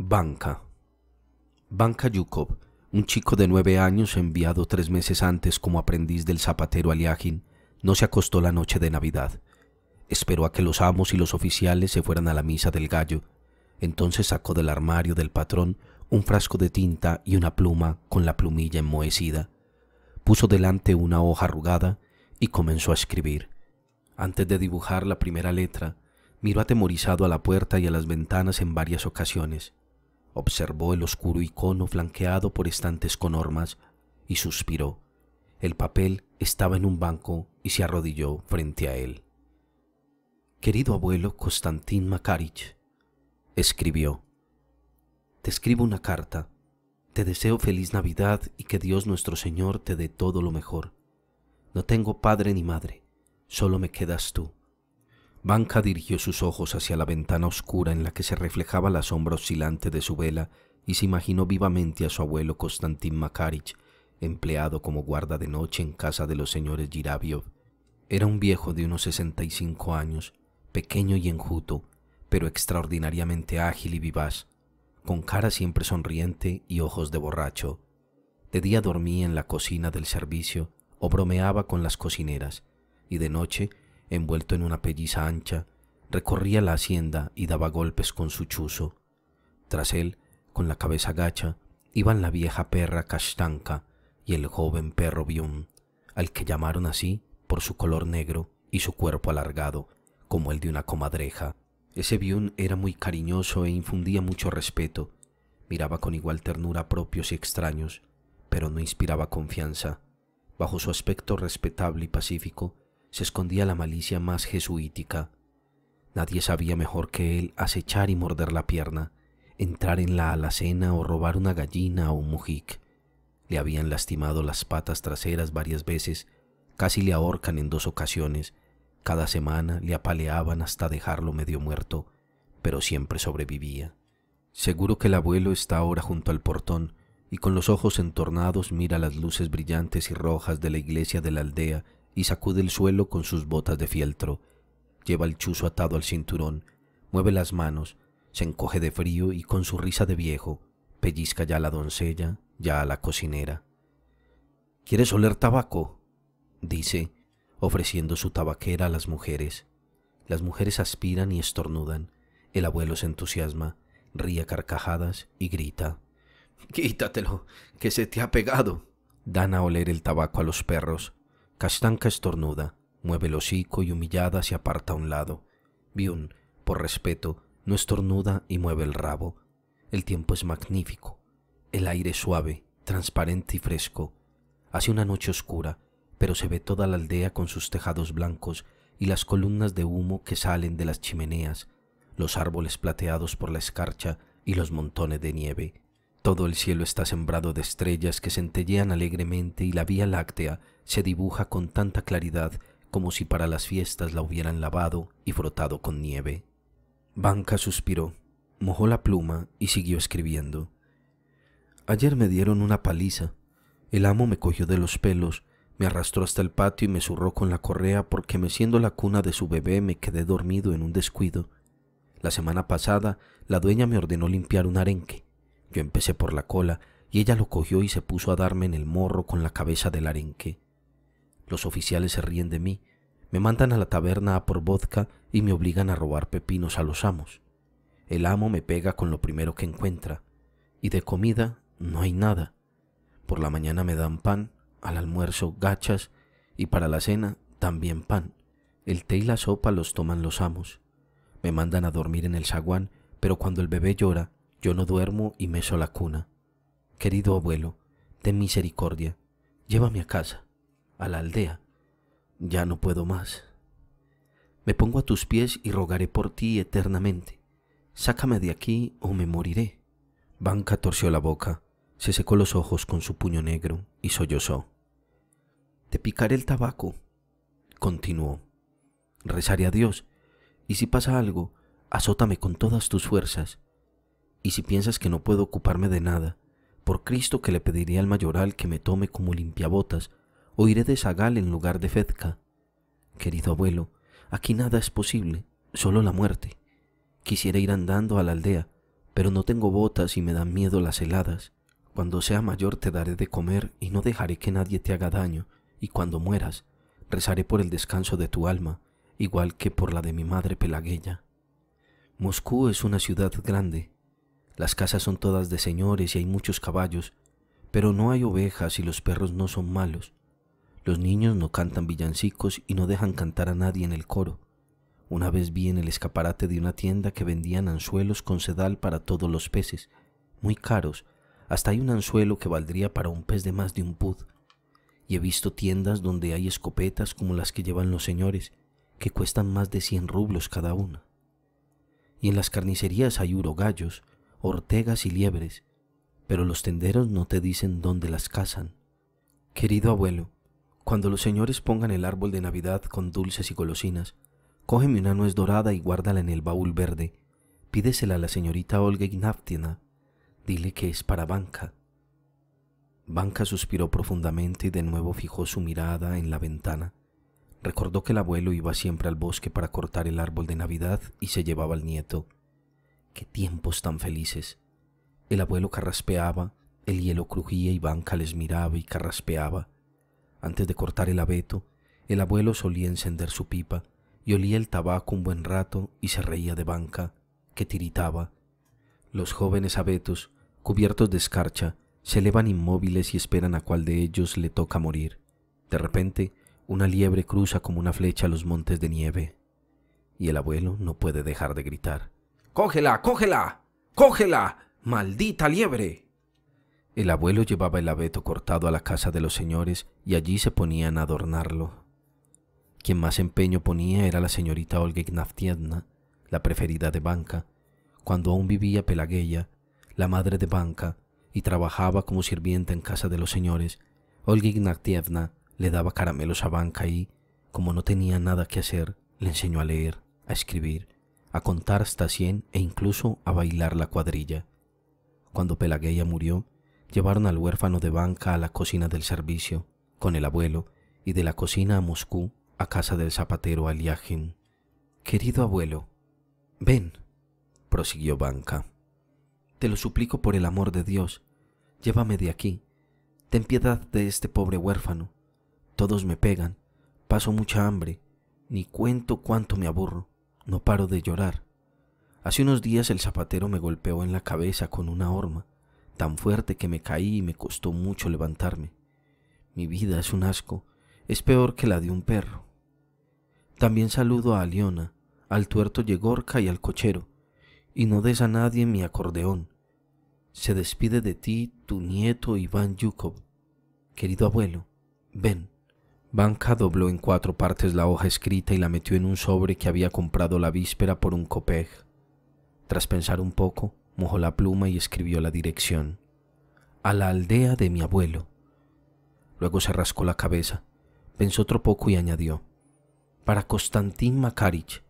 Banca. Banca Yukov, un chico de nueve años enviado tres meses antes como aprendiz del zapatero Aliagin, no se acostó la noche de Navidad. Esperó a que los amos y los oficiales se fueran a la misa del gallo. Entonces sacó del armario del patrón un frasco de tinta y una pluma con la plumilla enmohecida. Puso delante una hoja arrugada y comenzó a escribir. Antes de dibujar la primera letra, miró atemorizado a la puerta y a las ventanas en varias ocasiones observó el oscuro icono flanqueado por estantes con ormas y suspiró. El papel estaba en un banco y se arrodilló frente a él. Querido abuelo Constantín Makarich, escribió, te escribo una carta. Te deseo feliz Navidad y que Dios nuestro Señor te dé todo lo mejor. No tengo padre ni madre, solo me quedas tú. Banca dirigió sus ojos hacia la ventana oscura en la que se reflejaba la sombra oscilante de su vela y se imaginó vivamente a su abuelo Konstantin Makarich, empleado como guarda de noche en casa de los señores Giraviov. Era un viejo de unos 65 años, pequeño y enjuto, pero extraordinariamente ágil y vivaz, con cara siempre sonriente y ojos de borracho. De día dormía en la cocina del servicio o bromeaba con las cocineras, y de noche envuelto en una pelliza ancha, recorría la hacienda y daba golpes con su chuzo. Tras él, con la cabeza gacha, iban la vieja perra Kashtanka y el joven perro Bion, al que llamaron así por su color negro y su cuerpo alargado, como el de una comadreja. Ese Bion era muy cariñoso e infundía mucho respeto. Miraba con igual ternura propios y extraños, pero no inspiraba confianza. Bajo su aspecto respetable y pacífico, se escondía la malicia más jesuítica. Nadie sabía mejor que él acechar y morder la pierna, entrar en la alacena o robar una gallina o un mujik. Le habían lastimado las patas traseras varias veces, casi le ahorcan en dos ocasiones, cada semana le apaleaban hasta dejarlo medio muerto, pero siempre sobrevivía. Seguro que el abuelo está ahora junto al portón y con los ojos entornados mira las luces brillantes y rojas de la iglesia de la aldea y sacude el suelo con sus botas de fieltro. Lleva el chuzo atado al cinturón, mueve las manos, se encoge de frío y con su risa de viejo pellizca ya a la doncella, ya a la cocinera. ¿Quieres oler tabaco? dice, ofreciendo su tabaquera a las mujeres. Las mujeres aspiran y estornudan. El abuelo se entusiasma, ríe carcajadas y grita. Quítatelo, que se te ha pegado. Dan a oler el tabaco a los perros. Castanca estornuda, mueve el hocico y humillada se aparta a un lado. Biun, por respeto, no estornuda y mueve el rabo. El tiempo es magnífico, el aire suave, transparente y fresco. Hace una noche oscura, pero se ve toda la aldea con sus tejados blancos y las columnas de humo que salen de las chimeneas, los árboles plateados por la escarcha y los montones de nieve. Todo el cielo está sembrado de estrellas que centellean alegremente y la Vía Láctea se dibuja con tanta claridad como si para las fiestas la hubieran lavado y frotado con nieve. Banca suspiró, mojó la pluma y siguió escribiendo. Ayer me dieron una paliza. El amo me cogió de los pelos, me arrastró hasta el patio y me zurró con la correa porque meciendo la cuna de su bebé me quedé dormido en un descuido. La semana pasada la dueña me ordenó limpiar un arenque. Yo empecé por la cola y ella lo cogió y se puso a darme en el morro con la cabeza del arenque. Los oficiales se ríen de mí, me mandan a la taberna a por vodka y me obligan a robar pepinos a los amos. El amo me pega con lo primero que encuentra, y de comida no hay nada. Por la mañana me dan pan, al almuerzo gachas, y para la cena también pan. El té y la sopa los toman los amos. Me mandan a dormir en el zaguán, pero cuando el bebé llora, yo no duermo y meso la cuna. Querido abuelo, ten misericordia, llévame a casa a la aldea. Ya no puedo más. Me pongo a tus pies y rogaré por ti eternamente. Sácame de aquí o me moriré. Banca torció la boca, se secó los ojos con su puño negro y sollozó. Te picaré el tabaco, continuó. Rezaré a Dios, y si pasa algo, azótame con todas tus fuerzas. Y si piensas que no puedo ocuparme de nada, por Cristo que le pediría al mayoral que me tome como limpiabotas o iré de Sagal en lugar de Fezka, Querido abuelo, aquí nada es posible, solo la muerte. Quisiera ir andando a la aldea, pero no tengo botas y me dan miedo las heladas. Cuando sea mayor te daré de comer y no dejaré que nadie te haga daño, y cuando mueras, rezaré por el descanso de tu alma, igual que por la de mi madre pelagueya. Moscú es una ciudad grande. Las casas son todas de señores y hay muchos caballos, pero no hay ovejas y los perros no son malos. Los niños no cantan villancicos y no dejan cantar a nadie en el coro. Una vez vi en el escaparate de una tienda que vendían anzuelos con sedal para todos los peces, muy caros, hasta hay un anzuelo que valdría para un pez de más de un pud. Y he visto tiendas donde hay escopetas como las que llevan los señores, que cuestan más de cien rublos cada una. Y en las carnicerías hay urogallos, ortegas y liebres, pero los tenderos no te dicen dónde las cazan. Querido abuelo, cuando los señores pongan el árbol de Navidad con dulces y golosinas, cógeme una nuez dorada y guárdala en el baúl verde. Pídesela a la señorita Olga Ignatina. Dile que es para Banca. Banca suspiró profundamente y de nuevo fijó su mirada en la ventana. Recordó que el abuelo iba siempre al bosque para cortar el árbol de Navidad y se llevaba al nieto. ¡Qué tiempos tan felices! El abuelo carraspeaba, el hielo crujía y Banca les miraba y carraspeaba antes de cortar el abeto, el abuelo solía encender su pipa y olía el tabaco un buen rato y se reía de banca, que tiritaba. Los jóvenes abetos, cubiertos de escarcha, se elevan inmóviles y esperan a cuál de ellos le toca morir. De repente, una liebre cruza como una flecha los montes de nieve. Y el abuelo no puede dejar de gritar. ¡Cógela, cógela! ¡Cógela! ¡Maldita liebre! El abuelo llevaba el abeto cortado a la casa de los señores y allí se ponían a adornarlo. Quien más empeño ponía era la señorita Olga Ignatievna, la preferida de Banca, cuando aún vivía Pelagueya, la madre de Banca, y trabajaba como sirvienta en casa de los señores. Olga Ignatievna le daba caramelos a Banca y, como no tenía nada que hacer, le enseñó a leer, a escribir, a contar hasta cien e incluso a bailar la cuadrilla. Cuando Pelagueya murió, llevaron al huérfano de banca a la cocina del servicio, con el abuelo, y de la cocina a Moscú, a casa del zapatero Aliagin. Querido abuelo, ven, prosiguió Banca. Te lo suplico por el amor de Dios, llévame de aquí. Ten piedad de este pobre huérfano. Todos me pegan, paso mucha hambre, ni cuento cuánto me aburro, no paro de llorar. Hace unos días el zapatero me golpeó en la cabeza con una horma tan fuerte que me caí y me costó mucho levantarme. Mi vida es un asco, es peor que la de un perro. También saludo a Aliona, al tuerto Yegorca y al cochero, y no des a nadie mi acordeón. Se despide de ti tu nieto Iván Yukov. Querido abuelo, ven. Banca dobló en cuatro partes la hoja escrita y la metió en un sobre que había comprado la víspera por un copej. Tras pensar un poco, mojó la pluma y escribió la dirección. A la aldea de mi abuelo. Luego se rascó la cabeza, pensó otro poco y añadió, para Constantín Makarich.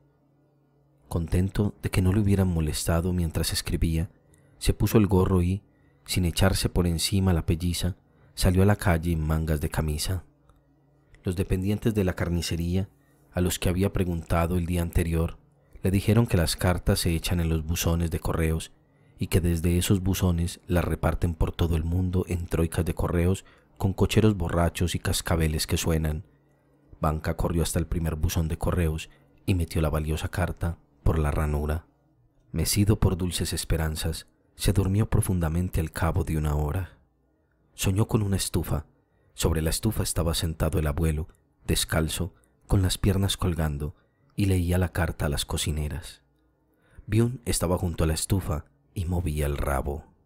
Contento de que no le hubieran molestado mientras escribía, se puso el gorro y, sin echarse por encima la pelliza, salió a la calle en mangas de camisa. Los dependientes de la carnicería, a los que había preguntado el día anterior, le dijeron que las cartas se echan en los buzones de correos y que desde esos buzones la reparten por todo el mundo en troicas de correos con cocheros borrachos y cascabeles que suenan. Banca corrió hasta el primer buzón de correos y metió la valiosa carta por la ranura. Mecido por dulces esperanzas, se durmió profundamente al cabo de una hora. Soñó con una estufa. Sobre la estufa estaba sentado el abuelo, descalzo, con las piernas colgando, y leía la carta a las cocineras. Byun estaba junto a la estufa y movía el rabo.